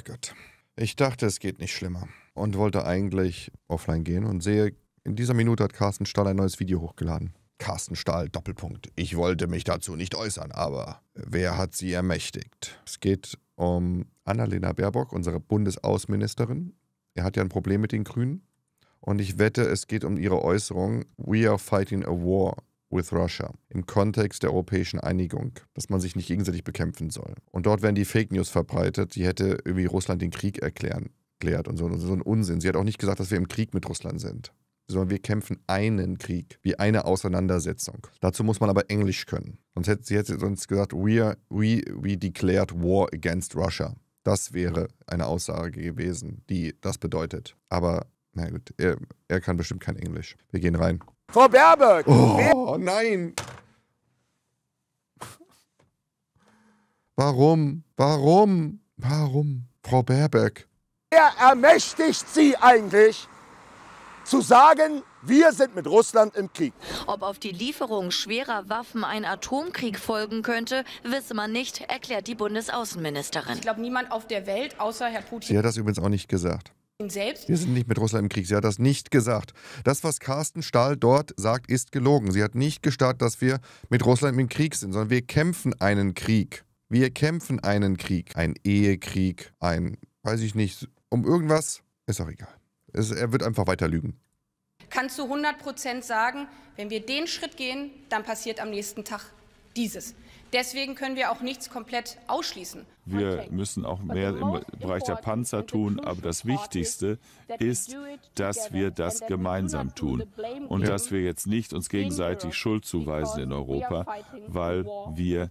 Ach Gott. Ich dachte, es geht nicht schlimmer und wollte eigentlich offline gehen und sehe, in dieser Minute hat Carsten Stahl ein neues Video hochgeladen. Carsten Stahl, Doppelpunkt. Ich wollte mich dazu nicht äußern, aber wer hat sie ermächtigt? Es geht um Annalena Baerbock, unsere Bundesaußenministerin. Er hat ja ein Problem mit den Grünen. Und ich wette, es geht um ihre Äußerung, We are fighting a war with Russia im Kontext der europäischen Einigung, dass man sich nicht gegenseitig bekämpfen soll. Und dort werden die Fake News verbreitet, die hätte irgendwie Russland den Krieg erklären, erklärt und so, und so ein Unsinn. Sie hat auch nicht gesagt, dass wir im Krieg mit Russland sind sondern wir kämpfen einen Krieg, wie eine Auseinandersetzung. Dazu muss man aber Englisch können. Sonst hätte sie hätte sonst gesagt, we, are, we, we declared war against Russia. Das wäre eine Aussage gewesen, die das bedeutet. Aber na gut, er, er kann bestimmt kein Englisch. Wir gehen rein. Frau Baerbock! Oh. oh nein! Warum? Warum? Warum, Frau Baerbeck? Wer ermächtigt Sie eigentlich, zu sagen, wir sind mit Russland im Krieg. Ob auf die Lieferung schwerer Waffen ein Atomkrieg folgen könnte, wisse man nicht, erklärt die Bundesaußenministerin. Ich glaube, niemand auf der Welt außer Herr Putin. Sie hat das übrigens auch nicht gesagt. Selbst? Wir sind nicht mit Russland im Krieg. Sie hat das nicht gesagt. Das, was Carsten Stahl dort sagt, ist gelogen. Sie hat nicht gestartet, dass wir mit Russland im Krieg sind, sondern wir kämpfen einen Krieg. Wir kämpfen einen Krieg. Ein Ehekrieg, ein, weiß ich nicht, um irgendwas. Ist auch egal. Es, er wird einfach weiter lügen. Kannst du 100 Prozent sagen, wenn wir den Schritt gehen, dann passiert am nächsten Tag dieses. Deswegen können wir auch nichts komplett ausschließen. Wir müssen auch mehr im Bereich der Panzer tun, aber das Wichtigste ist, dass wir das gemeinsam tun und dass wir jetzt nicht uns gegenseitig Schuld zuweisen in Europa, weil wir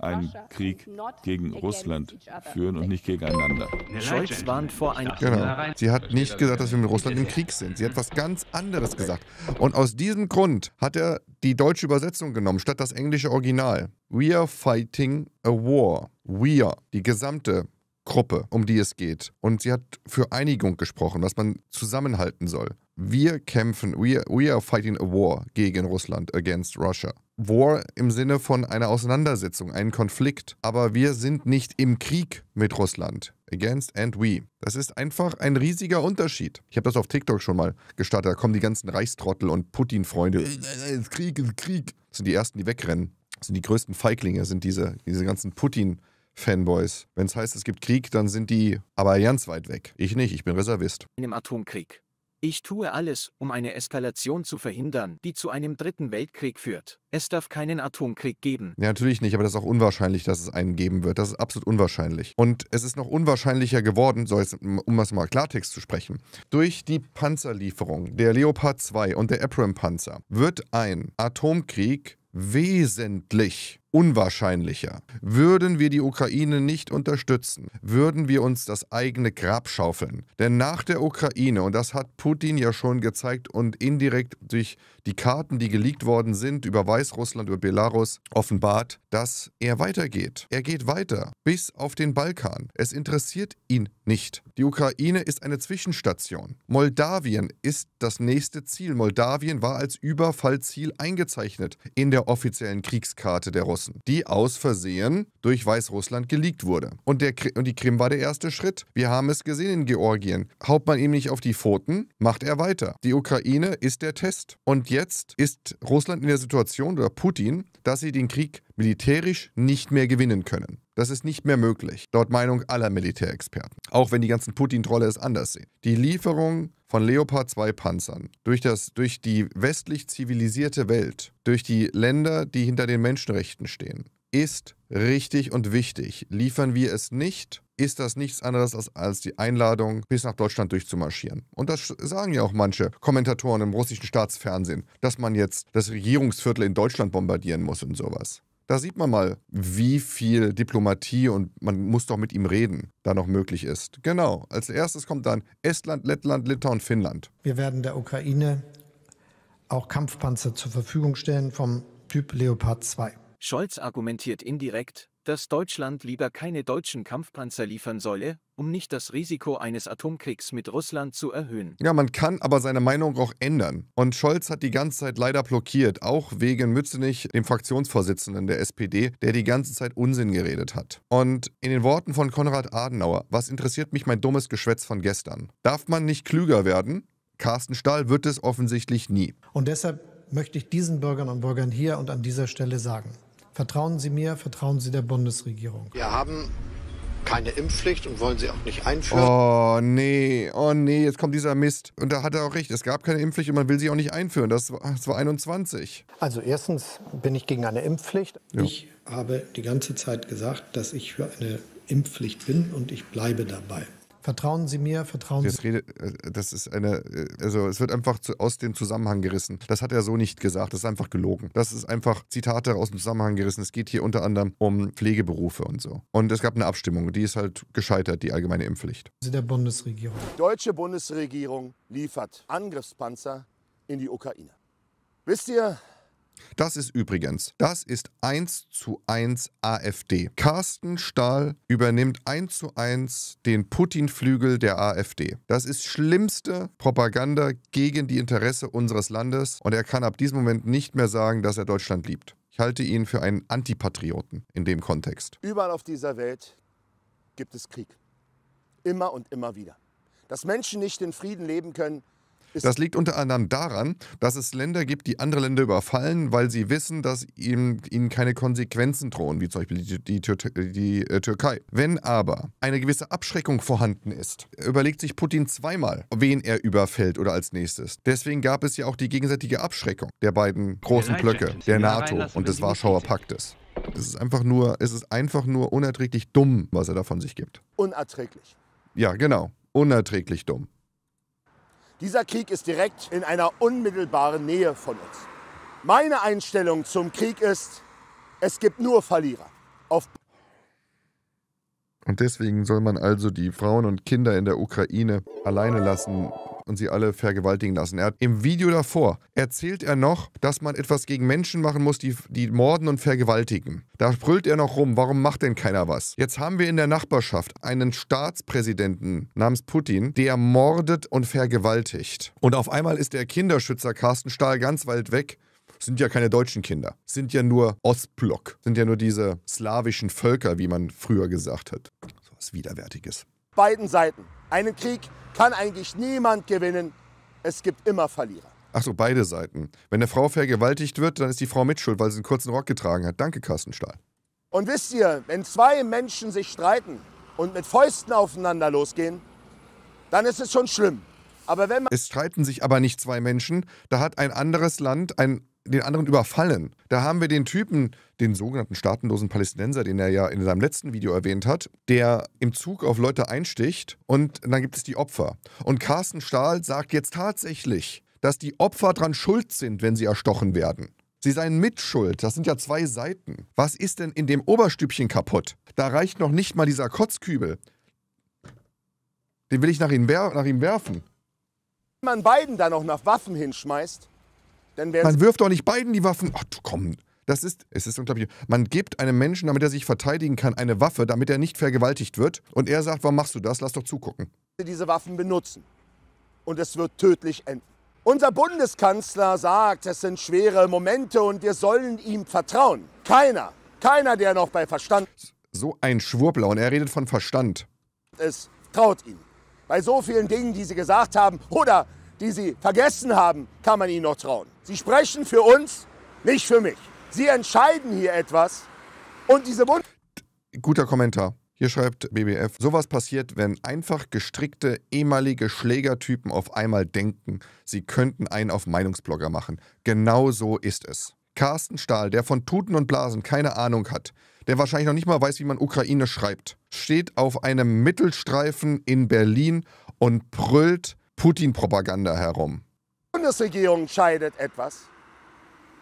einen Krieg gegen Russland führen und nicht gegeneinander. Scholz warnt vor einem... Genau. Sie hat nicht gesagt, dass wir mit Russland im Krieg sind. Sie hat was ganz anderes gesagt. Und aus diesem Grund hat er die deutsche Übersetzung genommen, statt das englische Original. We are fighting a war. We are. Die gesamte Gruppe, um die es geht. Und sie hat für Einigung gesprochen, was man zusammenhalten soll. Wir kämpfen, we are, we are fighting a war gegen Russland, against Russia. War im Sinne von einer Auseinandersetzung, einen Konflikt. Aber wir sind nicht im Krieg mit Russland. Against and we. Das ist einfach ein riesiger Unterschied. Ich habe das auf TikTok schon mal gestartet. Da kommen die ganzen Reichstrottel und Putin-Freunde. Äh, äh, äh, Krieg, Krieg. Das sind die ersten, die wegrennen. Das sind die größten Feiglinge, sind diese, diese ganzen putin Fanboys. Wenn es heißt, es gibt Krieg, dann sind die aber ganz weit weg. Ich nicht, ich bin Reservist. In dem Atomkrieg. Ich tue alles, um eine Eskalation zu verhindern, die zu einem dritten Weltkrieg führt. Es darf keinen Atomkrieg geben. Ja, natürlich nicht, aber das ist auch unwahrscheinlich, dass es einen geben wird. Das ist absolut unwahrscheinlich. Und es ist noch unwahrscheinlicher geworden, so jetzt, um das mal Klartext zu sprechen. Durch die Panzerlieferung der Leopard 2 und der Abrams Panzer wird ein Atomkrieg wesentlich unwahrscheinlicher. Würden wir die Ukraine nicht unterstützen, würden wir uns das eigene Grab schaufeln. Denn nach der Ukraine, und das hat Putin ja schon gezeigt und indirekt durch die Karten, die geleakt worden sind über Weißrussland, über Belarus, offenbart, dass er weitergeht. Er geht weiter bis auf den Balkan. Es interessiert ihn nicht. Die Ukraine ist eine Zwischenstation. Moldawien ist das nächste Ziel. Moldawien war als Überfallziel eingezeichnet in der offiziellen Kriegskarte der Russen, die aus Versehen durch Weißrussland geleakt wurde. Und, der, und die Krim war der erste Schritt. Wir haben es gesehen in Georgien. Haut man ihm nicht auf die Pfoten, macht er weiter. Die Ukraine ist der Test. Und jetzt jetzt ist Russland in der Situation oder Putin, dass sie den Krieg militärisch nicht mehr gewinnen können. Das ist nicht mehr möglich, dort Meinung aller Militärexperten. Auch wenn die ganzen Putin-Trolle es anders sehen. Die Lieferung von Leopard 2 Panzern durch, das, durch die westlich zivilisierte Welt, durch die Länder, die hinter den Menschenrechten stehen, ist richtig und wichtig. Liefern wir es nicht, ist das nichts anderes als, als die Einladung, bis nach Deutschland durchzumarschieren. Und das sagen ja auch manche Kommentatoren im russischen Staatsfernsehen, dass man jetzt das Regierungsviertel in Deutschland bombardieren muss und sowas. Da sieht man mal, wie viel Diplomatie und man muss doch mit ihm reden, da noch möglich ist. Genau, als erstes kommt dann Estland, Lettland, Litauen, Finnland. Wir werden der Ukraine auch Kampfpanzer zur Verfügung stellen vom Typ Leopard 2. Scholz argumentiert indirekt, dass Deutschland lieber keine deutschen Kampfpanzer liefern solle, um nicht das Risiko eines Atomkriegs mit Russland zu erhöhen. Ja, man kann aber seine Meinung auch ändern. Und Scholz hat die ganze Zeit leider blockiert, auch wegen Mützenich, dem Fraktionsvorsitzenden der SPD, der die ganze Zeit Unsinn geredet hat. Und in den Worten von Konrad Adenauer, was interessiert mich mein dummes Geschwätz von gestern? Darf man nicht klüger werden? Carsten Stahl wird es offensichtlich nie. Und deshalb möchte ich diesen Bürgern und Bürgern hier und an dieser Stelle sagen, Vertrauen Sie mir, vertrauen Sie der Bundesregierung. Wir haben keine Impfpflicht und wollen sie auch nicht einführen. Oh nee, oh nee, jetzt kommt dieser Mist. Und da hat er auch recht, es gab keine Impfpflicht und man will sie auch nicht einführen. Das war, das war 21. Also erstens bin ich gegen eine Impfpflicht. Ja. Ich habe die ganze Zeit gesagt, dass ich für eine Impfpflicht bin und ich bleibe dabei. Vertrauen Sie mir, vertrauen Jetzt Sie. Rede, äh, das ist eine, äh, also es wird einfach zu, aus dem Zusammenhang gerissen. Das hat er so nicht gesagt. Das ist einfach gelogen. Das ist einfach Zitate aus dem Zusammenhang gerissen. Es geht hier unter anderem um Pflegeberufe und so. Und es gab eine Abstimmung, die ist halt gescheitert, die allgemeine Impfpflicht. Der Bundesregierung. Die deutsche Bundesregierung liefert Angriffspanzer in die Ukraine. Wisst ihr, das ist übrigens, das ist 1 zu 1 AfD. Carsten Stahl übernimmt 1 zu 1 den Putin-Flügel der AfD. Das ist schlimmste Propaganda gegen die Interesse unseres Landes und er kann ab diesem Moment nicht mehr sagen, dass er Deutschland liebt. Ich halte ihn für einen Antipatrioten in dem Kontext. Überall auf dieser Welt gibt es Krieg. Immer und immer wieder. Dass Menschen nicht in Frieden leben können, das liegt unter anderem daran, dass es Länder gibt, die andere Länder überfallen, weil sie wissen, dass ihnen, ihnen keine Konsequenzen drohen, wie zum Beispiel die, die, die, die äh, Türkei. Wenn aber eine gewisse Abschreckung vorhanden ist, überlegt sich Putin zweimal, wen er überfällt oder als nächstes. Deswegen gab es ja auch die gegenseitige Abschreckung der beiden großen Blöcke, der NATO und des Warschauer Paktes. Es ist einfach nur, es ist einfach nur unerträglich dumm, was er davon sich gibt. Unerträglich. Ja, genau. Unerträglich dumm. Dieser Krieg ist direkt in einer unmittelbaren Nähe von uns. Meine Einstellung zum Krieg ist, es gibt nur Verlierer. Auf und deswegen soll man also die Frauen und Kinder in der Ukraine alleine lassen, und sie alle vergewaltigen lassen. Er im Video davor erzählt er noch, dass man etwas gegen Menschen machen muss, die, die morden und vergewaltigen. Da brüllt er noch rum, warum macht denn keiner was? Jetzt haben wir in der Nachbarschaft einen Staatspräsidenten namens Putin, der mordet und vergewaltigt. Und auf einmal ist der Kinderschützer Carsten Stahl ganz weit weg sind ja keine deutschen Kinder, sind ja nur Ostblock, sind ja nur diese slawischen Völker, wie man früher gesagt hat. So was Widerwärtiges. Beiden Seiten einen Krieg kann eigentlich niemand gewinnen. Es gibt immer Verlierer. Ach so, beide Seiten. Wenn eine Frau vergewaltigt wird, dann ist die Frau mitschuld, weil sie einen kurzen Rock getragen hat. Danke, Carsten Stahl. Und wisst ihr, wenn zwei Menschen sich streiten und mit Fäusten aufeinander losgehen, dann ist es schon schlimm. Aber wenn man es streiten sich aber nicht zwei Menschen, da hat ein anderes Land, ein den anderen überfallen. Da haben wir den Typen, den sogenannten staatenlosen Palästinenser, den er ja in seinem letzten Video erwähnt hat, der im Zug auf Leute einsticht und dann gibt es die Opfer. Und Carsten Stahl sagt jetzt tatsächlich, dass die Opfer dran schuld sind, wenn sie erstochen werden. Sie seien mitschuld. Das sind ja zwei Seiten. Was ist denn in dem Oberstübchen kaputt? Da reicht noch nicht mal dieser Kotzkübel. Den will ich nach ihm, nach ihm werfen. Wenn man beiden da noch nach Waffen hinschmeißt, man wirft doch nicht beiden die Waffen. Ach du komm. Das ist, es ist unglaublich. Man gibt einem Menschen, damit er sich verteidigen kann, eine Waffe, damit er nicht vergewaltigt wird. Und er sagt, warum machst du das? Lass doch zugucken. Diese Waffen benutzen. Und es wird tödlich enden. Unser Bundeskanzler sagt, es sind schwere Momente und wir sollen ihm vertrauen. Keiner, keiner, der noch bei Verstand So ein Schwurbler und er redet von Verstand. Es traut ihm. Bei so vielen Dingen, die sie gesagt haben oder die sie vergessen haben, kann man ihnen noch trauen. Sie sprechen für uns, nicht für mich. Sie entscheiden hier etwas und diese Wund Guter Kommentar. Hier schreibt BBF, sowas passiert, wenn einfach gestrickte ehemalige Schlägertypen auf einmal denken, sie könnten einen auf Meinungsblogger machen. Genau so ist es. Carsten Stahl, der von Tuten und Blasen keine Ahnung hat, der wahrscheinlich noch nicht mal weiß, wie man Ukraine schreibt, steht auf einem Mittelstreifen in Berlin und brüllt Putin-Propaganda herum. Die Bundesregierung entscheidet etwas,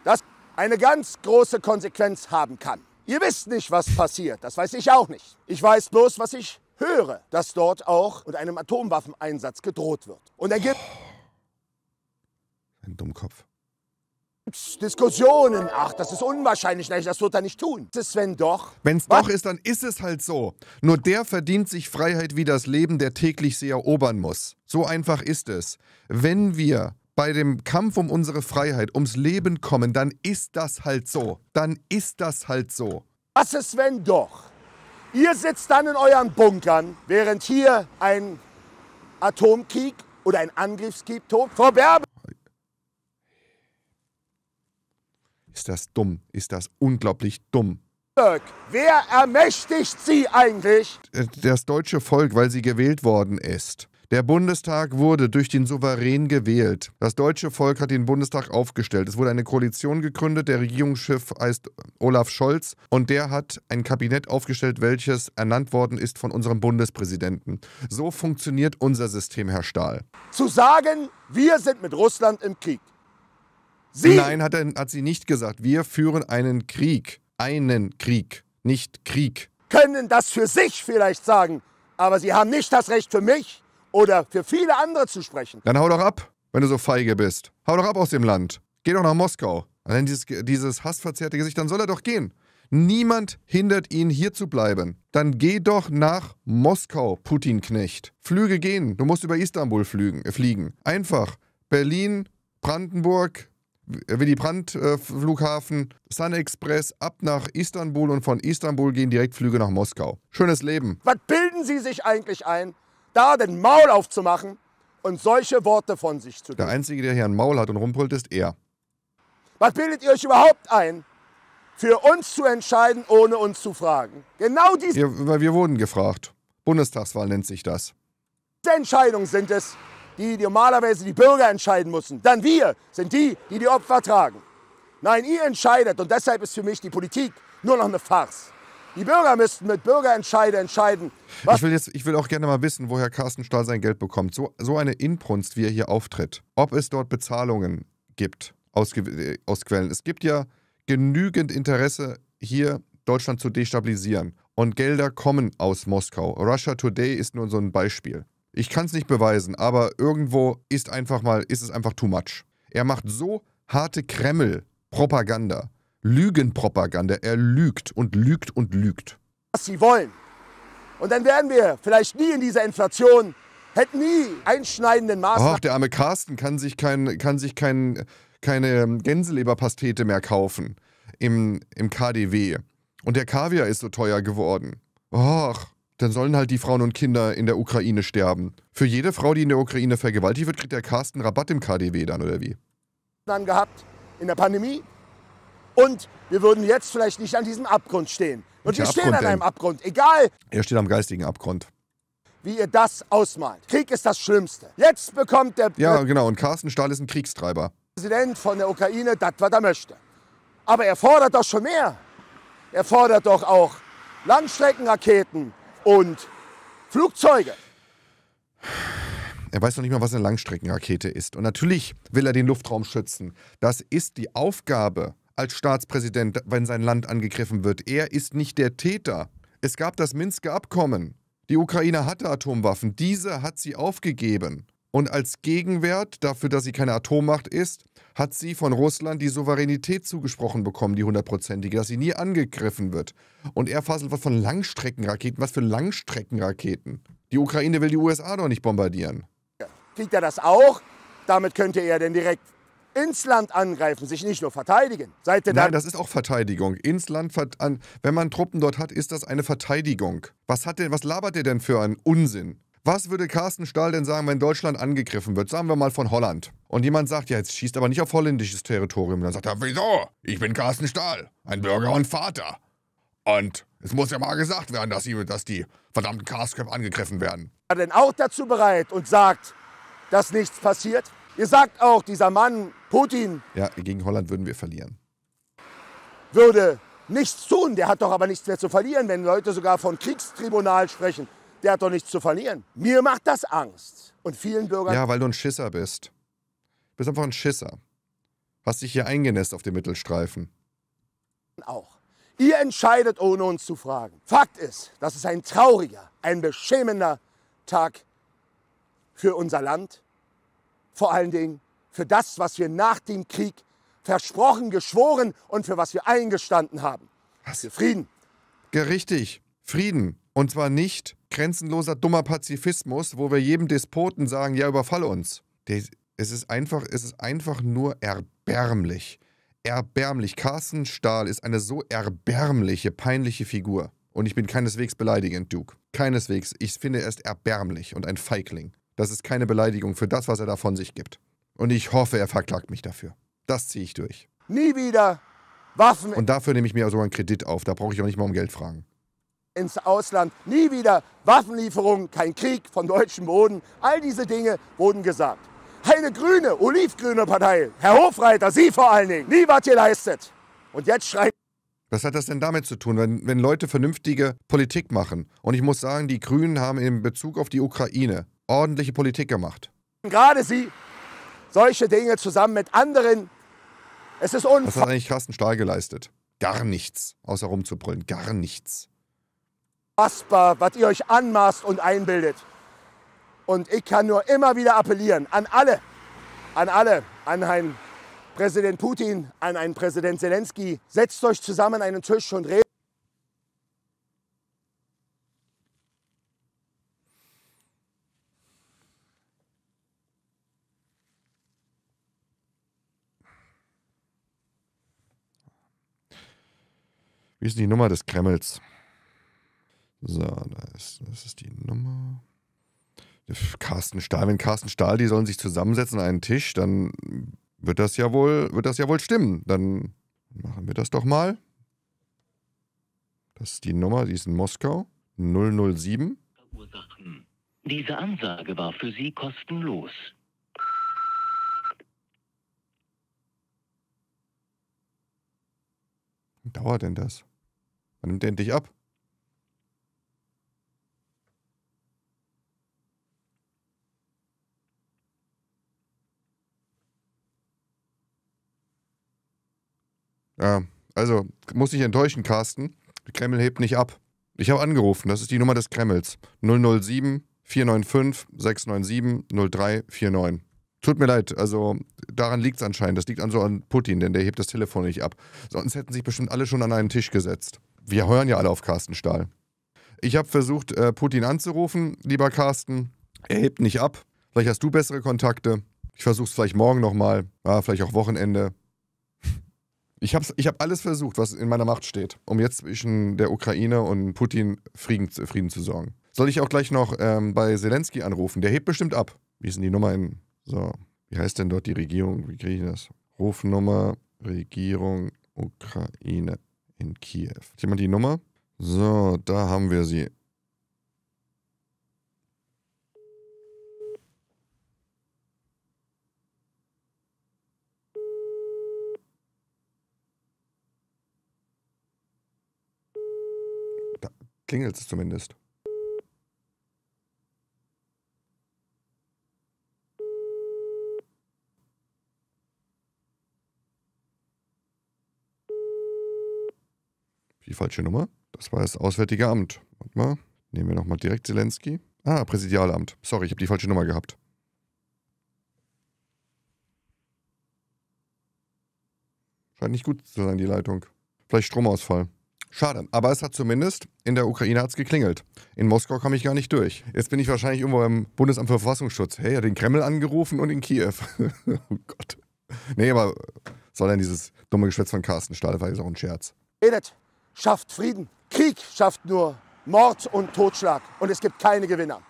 das eine ganz große Konsequenz haben kann. Ihr wisst nicht, was passiert. Das weiß ich auch nicht. Ich weiß bloß, was ich höre, dass dort auch mit einem Atomwaffeneinsatz gedroht wird. Und er gibt. Ein Dummkopf. Diskussionen. Ach, das ist unwahrscheinlich. das wird er nicht tun. Das ist wenn doch. Wenn es doch ist, dann ist es halt so. Nur der verdient sich Freiheit wie das Leben, der täglich sie erobern muss. So einfach ist es. Wenn wir bei dem Kampf um unsere Freiheit, ums Leben kommen, dann ist das halt so. Dann ist das halt so. Was ist wenn doch? Ihr sitzt dann in euren Bunkern, während hier ein Atomkrieg oder ein Angriffskrieg tobt. Verderben Ist das dumm? Ist das unglaublich dumm? Wer ermächtigt Sie eigentlich? Äh, das deutsche Volk, weil sie gewählt worden ist. Der Bundestag wurde durch den Souverän gewählt. Das deutsche Volk hat den Bundestag aufgestellt. Es wurde eine Koalition gegründet. Der Regierungschef heißt Olaf Scholz und der hat ein Kabinett aufgestellt, welches ernannt worden ist von unserem Bundespräsidenten. So funktioniert unser System, Herr Stahl. Zu sagen, wir sind mit Russland im Krieg. Sie? Nein, hat, er, hat sie nicht gesagt. Wir führen einen Krieg. Einen Krieg, nicht Krieg. Können das für sich vielleicht sagen, aber sie haben nicht das Recht für mich oder für viele andere zu sprechen. Dann hau doch ab, wenn du so feige bist. Hau doch ab aus dem Land. Geh doch nach Moskau. Allein dieses, dieses hassverzerrte Gesicht, dann soll er doch gehen. Niemand hindert ihn, hier zu bleiben. Dann geh doch nach Moskau, Putinknecht. Flüge gehen. Du musst über Istanbul flügen, fliegen. Einfach. Berlin, Brandenburg, Willy Brandt äh, Flughafen, Sun Express ab nach Istanbul und von Istanbul gehen direkt Flüge nach Moskau. Schönes Leben. Was bilden Sie sich eigentlich ein, da den Maul aufzumachen und solche Worte von sich zu geben? Der Einzige, der hier einen Maul hat und rumbrüllt, ist er. Was bildet ihr euch überhaupt ein, für uns zu entscheiden, ohne uns zu fragen? Genau diese... Wir, wir wurden gefragt. Bundestagswahl nennt sich das. Diese Entscheidungen sind es, die normalerweise die Bürger entscheiden müssen, dann wir sind die, die die Opfer tragen. Nein, ihr entscheidet und deshalb ist für mich die Politik nur noch eine Farce. Die Bürger müssten mit Bürgerentscheide entscheiden. Was? Ich will, jetzt, ich will auch gerne mal wissen, woher Carsten Stahl sein Geld bekommt. So, so eine Inbrunst, wie er hier auftritt. Ob es dort Bezahlungen gibt aus, äh, aus Quellen. Es gibt ja genügend Interesse, hier Deutschland zu destabilisieren. Und Gelder kommen aus Moskau. Russia Today ist nur so ein Beispiel. Ich kann es nicht beweisen, aber irgendwo ist einfach mal, ist es einfach too much. Er macht so harte Kreml-Propaganda, Lügenpropaganda. Er lügt und lügt und lügt. Was sie wollen. Und dann wären wir vielleicht nie in dieser Inflation, hätten nie einschneidenden Maßnahmen. Ach, der arme Carsten kann sich, kein, kann sich kein, keine Gänseleberpastete mehr kaufen im, im KDW. Und der Kaviar ist so teuer geworden. Och dann sollen halt die Frauen und Kinder in der Ukraine sterben. Für jede Frau, die in der Ukraine vergewaltigt wird, kriegt der Carsten Rabatt im KDW dann, oder wie? gehabt in der Pandemie und wir würden jetzt vielleicht nicht an diesem Abgrund stehen. Und wir stehen Abgrund, an einem Abgrund, egal. Er steht am geistigen Abgrund. Wie ihr das ausmalt. Krieg ist das Schlimmste. Jetzt bekommt der... Ja, genau. Und Carsten Stahl ist ein Kriegstreiber. Präsident von der Ukraine, das, was er möchte. Aber er fordert doch schon mehr. Er fordert doch auch Landstreckenraketen, und Flugzeuge. Er weiß noch nicht mal, was eine Langstreckenrakete ist. Und natürlich will er den Luftraum schützen. Das ist die Aufgabe als Staatspräsident, wenn sein Land angegriffen wird. Er ist nicht der Täter. Es gab das Minsker Abkommen. Die Ukraine hatte Atomwaffen. Diese hat sie aufgegeben. Und als Gegenwert dafür, dass sie keine Atommacht ist, hat sie von Russland die Souveränität zugesprochen bekommen, die hundertprozentige, dass sie nie angegriffen wird. Und er faselt was von Langstreckenraketen. Was für Langstreckenraketen? Die Ukraine will die USA doch nicht bombardieren. Kriegt er das auch? Damit könnte er denn direkt ins Land angreifen, sich nicht nur verteidigen. Seid ihr Nein, das ist auch Verteidigung. Ins Land, wenn man Truppen dort hat, ist das eine Verteidigung. Was, hat denn, was labert ihr denn für einen Unsinn? Was würde Carsten Stahl denn sagen, wenn Deutschland angegriffen wird? Sagen wir mal von Holland. Und jemand sagt, ja, jetzt schießt aber nicht auf holländisches Territorium. Und dann sagt er, wieso? Ich bin Carsten Stahl, ein Bürger und Vater. Und es muss ja mal gesagt werden, dass, sie, dass die verdammten Carscap angegriffen werden. Er denn auch dazu bereit und sagt, dass nichts passiert? Ihr sagt auch, dieser Mann, Putin. Ja, gegen Holland würden wir verlieren. Würde nichts tun. Der hat doch aber nichts mehr zu verlieren, wenn Leute sogar von Kriegstribunal sprechen. Der hat doch nichts zu verlieren. Mir macht das Angst. Und vielen Bürgern. Ja, weil du ein Schisser bist. Du bist einfach ein Schisser. Hast dich hier eingenässt auf dem Mittelstreifen. Auch. Ihr entscheidet, ohne uns zu fragen. Fakt ist, das ist ein trauriger, ein beschämender Tag für unser Land, vor allen Dingen für das, was wir nach dem Krieg versprochen, geschworen und für was wir eingestanden haben. Was? Für Frieden. Ja, richtig. Frieden. Und zwar nicht grenzenloser, dummer Pazifismus, wo wir jedem Despoten sagen, ja, überfall uns. Es ist einfach, es ist einfach nur erbärmlich. Erbärmlich. Carsten Stahl ist eine so erbärmliche, peinliche Figur. Und ich bin keineswegs beleidigend, Duke. Keineswegs. Ich finde er ist erbärmlich und ein Feigling. Das ist keine Beleidigung für das, was er da von sich gibt. Und ich hoffe, er verklagt mich dafür. Das ziehe ich durch. Nie wieder Waffen. Und dafür nehme ich mir sogar einen Kredit auf. Da brauche ich auch nicht mal um Geld fragen ins Ausland, nie wieder Waffenlieferungen, kein Krieg von deutschem Boden. All diese Dinge wurden gesagt. Eine grüne, olivgrüne Partei, Herr Hofreiter, Sie vor allen Dingen, nie was geleistet. Und jetzt schreit. Was hat das denn damit zu tun, wenn, wenn Leute vernünftige Politik machen? Und ich muss sagen, die Grünen haben in Bezug auf die Ukraine ordentliche Politik gemacht. Gerade Sie, solche Dinge zusammen mit anderen, es ist unfassbar. Was hat eigentlich Carsten Stahl geleistet? Gar nichts, außer rumzubrüllen, gar nichts unfassbar, was ihr euch anmaßt und einbildet. Und ich kann nur immer wieder appellieren an alle, an alle, an einen Präsident Putin, an einen Präsident Zelensky, setzt euch zusammen an einen Tisch und redet. Wie ist die Nummer des Kremls? So, da ist, das ist die Nummer. Carsten Stahl, wenn Carsten Stahl, die sollen sich zusammensetzen an einen Tisch, dann wird das ja wohl, wird das ja wohl stimmen. Dann machen wir das doch mal. Das ist die Nummer, die ist in Moskau. 007. Ursachen. Diese Ansage war für Sie kostenlos. Dauert denn das? Wann nimmt der endlich ab? Ja, also muss ich enttäuschen, Carsten. Der Kreml hebt nicht ab. Ich habe angerufen, das ist die Nummer des Kremls. 007 495 697 0349. Tut mir leid, also daran liegt es anscheinend. Das liegt an so an Putin, denn der hebt das Telefon nicht ab. Sonst hätten sich bestimmt alle schon an einen Tisch gesetzt. Wir hören ja alle auf Carsten Stahl. Ich habe versucht, äh, Putin anzurufen, lieber Carsten. Er hebt nicht ab. Vielleicht hast du bessere Kontakte. Ich versuche es vielleicht morgen nochmal, ja, vielleicht auch Wochenende. Ich habe ich hab alles versucht, was in meiner Macht steht, um jetzt zwischen der Ukraine und Putin Frieden, Frieden zu sorgen. Soll ich auch gleich noch ähm, bei Zelensky anrufen? Der hebt bestimmt ab. Wie ist denn die Nummer in. So, wie heißt denn dort die Regierung? Wie kriege ich das? Rufnummer Regierung Ukraine in Kiew. Hat jemand die Nummer? So, da haben wir sie. Klingelt es zumindest. Die falsche Nummer? Das war das Auswärtige Amt. Warte mal, nehmen wir nochmal direkt Zelensky. Ah, Präsidialamt. Sorry, ich habe die falsche Nummer gehabt. Scheint nicht gut zu sein, die Leitung. Vielleicht Stromausfall. Schade, aber es hat zumindest in der Ukraine hat's geklingelt. In Moskau kam ich gar nicht durch. Jetzt bin ich wahrscheinlich irgendwo im Bundesamt für Verfassungsschutz. Hey, er hat den Kreml angerufen und in Kiew. oh Gott. Nee, aber soll denn dieses dumme Geschwätz von Carsten Stahl, war jetzt auch ein Scherz. Redet, schafft Frieden. Krieg schafft nur Mord und Totschlag. Und es gibt keine Gewinner.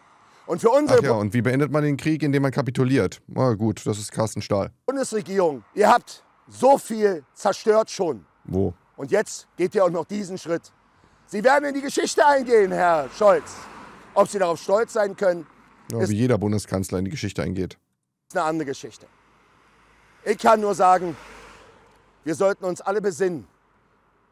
Und für unsere Ach ja, und wie beendet man den Krieg, indem man kapituliert? Na gut, das ist Carsten Stahl. Bundesregierung, ihr habt so viel zerstört schon. Wo? Und jetzt geht ihr auch noch diesen Schritt. Sie werden in die Geschichte eingehen, Herr Scholz. Ob Sie darauf stolz sein können. Ja, wie jeder Bundeskanzler in die Geschichte eingeht. Ist eine andere Geschichte. Ich kann nur sagen, wir sollten uns alle besinnen.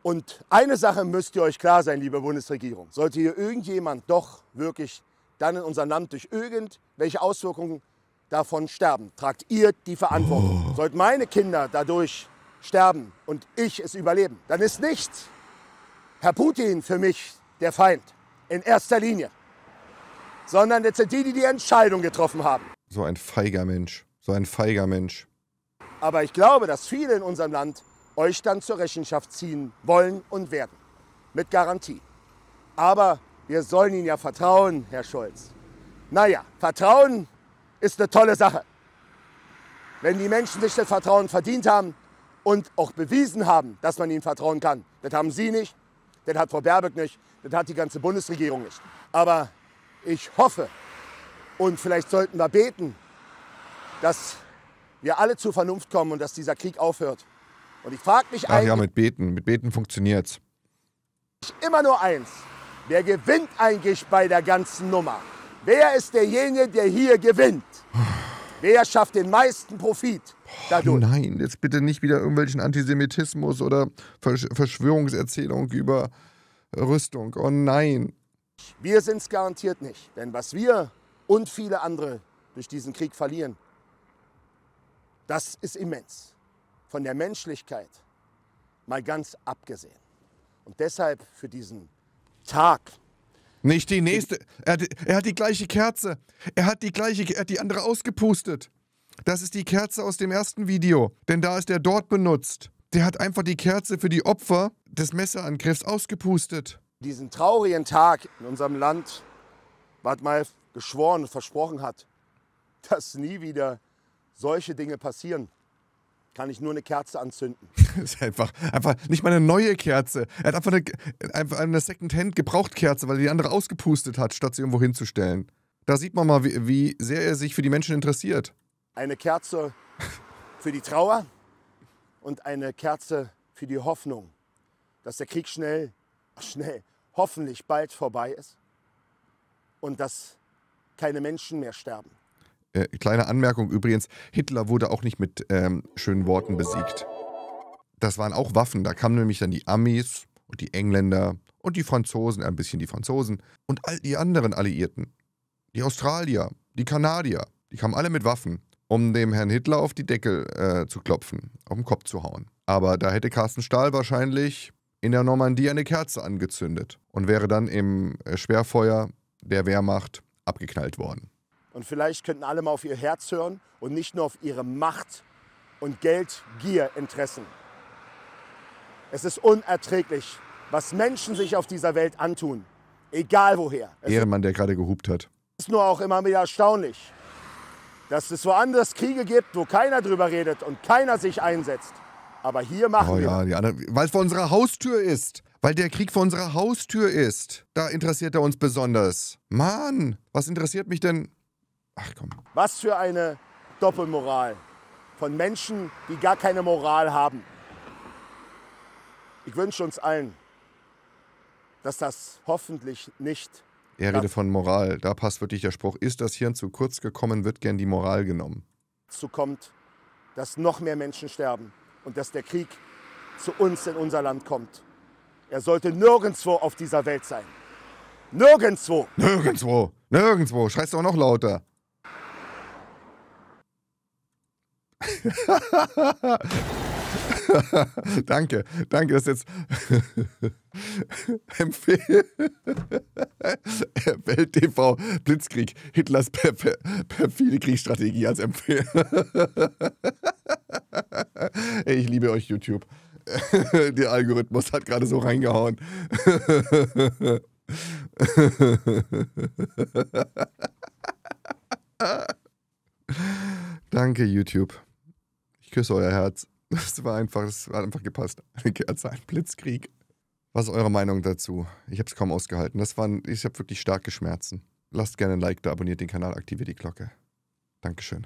Und eine Sache müsst ihr euch klar sein, liebe Bundesregierung. Sollte hier irgendjemand doch wirklich dann in unserem Land durch irgendwelche Auswirkungen davon sterben, tragt ihr die Verantwortung. Oh. Sollt meine Kinder dadurch sterben und ich es überleben, dann ist nicht Herr Putin für mich der Feind in erster Linie, sondern es sind die, die die Entscheidung getroffen haben. So ein feiger Mensch, so ein feiger Mensch. Aber ich glaube, dass viele in unserem Land euch dann zur Rechenschaft ziehen wollen und werden. Mit Garantie. Aber wir sollen Ihnen ja vertrauen, Herr Scholz. Naja, Vertrauen ist eine tolle Sache. Wenn die Menschen sich das Vertrauen verdient haben, und auch bewiesen haben, dass man ihnen vertrauen kann. Das haben Sie nicht, das hat Frau Baerbeck nicht, das hat die ganze Bundesregierung nicht. Aber ich hoffe und vielleicht sollten wir beten, dass wir alle zur Vernunft kommen und dass dieser Krieg aufhört. Und ich frage mich Ach ja, mit Beten. Mit Beten funktioniert's. Immer nur eins. Wer gewinnt eigentlich bei der ganzen Nummer? Wer ist derjenige, der hier gewinnt? Wer schafft den meisten Profit? Dadurch. Oh nein, jetzt bitte nicht wieder irgendwelchen Antisemitismus oder Verschwörungserzählung über Rüstung. Oh nein. Wir sind es garantiert nicht. Denn was wir und viele andere durch diesen Krieg verlieren, das ist immens. Von der Menschlichkeit mal ganz abgesehen. Und deshalb für diesen Tag. Nicht die nächste. Er hat, er hat die gleiche Kerze. Er hat die gleiche, er hat die andere ausgepustet. Das ist die Kerze aus dem ersten Video, denn da ist er dort benutzt. Der hat einfach die Kerze für die Opfer des Messerangriffs ausgepustet. Diesen traurigen Tag in unserem Land, was mal geschworen und versprochen hat, dass nie wieder solche Dinge passieren, kann ich nur eine Kerze anzünden. das ist einfach, einfach nicht mal eine neue Kerze. Er hat einfach eine, eine Second-Hand-Gebrauchtkerze, weil er die andere ausgepustet hat, statt sie irgendwo hinzustellen. Da sieht man mal, wie, wie sehr er sich für die Menschen interessiert. Eine Kerze für die Trauer und eine Kerze für die Hoffnung, dass der Krieg schnell, schnell, hoffentlich bald vorbei ist und dass keine Menschen mehr sterben. Äh, kleine Anmerkung übrigens, Hitler wurde auch nicht mit ähm, schönen Worten besiegt. Das waren auch Waffen, da kamen nämlich dann die Amis und die Engländer und die Franzosen, ein bisschen die Franzosen und all die anderen Alliierten. Die Australier, die Kanadier, die kamen alle mit Waffen um dem Herrn Hitler auf die Decke äh, zu klopfen, auf den Kopf zu hauen. Aber da hätte Carsten Stahl wahrscheinlich in der Normandie eine Kerze angezündet und wäre dann im äh, Schwerfeuer der Wehrmacht abgeknallt worden. Und vielleicht könnten alle mal auf ihr Herz hören und nicht nur auf ihre Macht und Geldgierinteressen. Es ist unerträglich, was Menschen sich auf dieser Welt antun, egal woher. Ehrenmann, der gerade gehupt hat. Es ist nur auch immer wieder erstaunlich, dass es woanders Kriege gibt, wo keiner drüber redet und keiner sich einsetzt. Aber hier machen oh, wir. Ja, die anderen, weil es vor unserer Haustür ist. Weil der Krieg vor unserer Haustür ist. Da interessiert er uns besonders. Mann, was interessiert mich denn? Ach komm. Was für eine Doppelmoral von Menschen, die gar keine Moral haben. Ich wünsche uns allen, dass das hoffentlich nicht er ja. redet von Moral. Da passt wirklich der Spruch, ist das Hirn zu kurz gekommen, wird gern die Moral genommen. Dazu kommt, dass noch mehr Menschen sterben und dass der Krieg zu uns in unser Land kommt. Er sollte nirgendwo auf dieser Welt sein. Nirgendwo. Nirgendwo. Nirgendwo. Schreist du auch noch lauter. danke, danke, dass jetzt empfehlen. Welt TV Blitzkrieg Hitlers per, per, perfide Kriegsstrategie als Empfehlung. ich liebe euch YouTube. Der Algorithmus hat gerade so reingehauen. Danke YouTube. Ich küsse euer Herz. Das war einfach, das hat einfach gepasst. Kerze, ein Blitzkrieg. Was ist eure Meinung dazu? Ich habe es kaum ausgehalten. Das waren, ich habe wirklich starke Schmerzen. Lasst gerne ein Like da, abonniert den Kanal, aktiviert die Glocke. Dankeschön.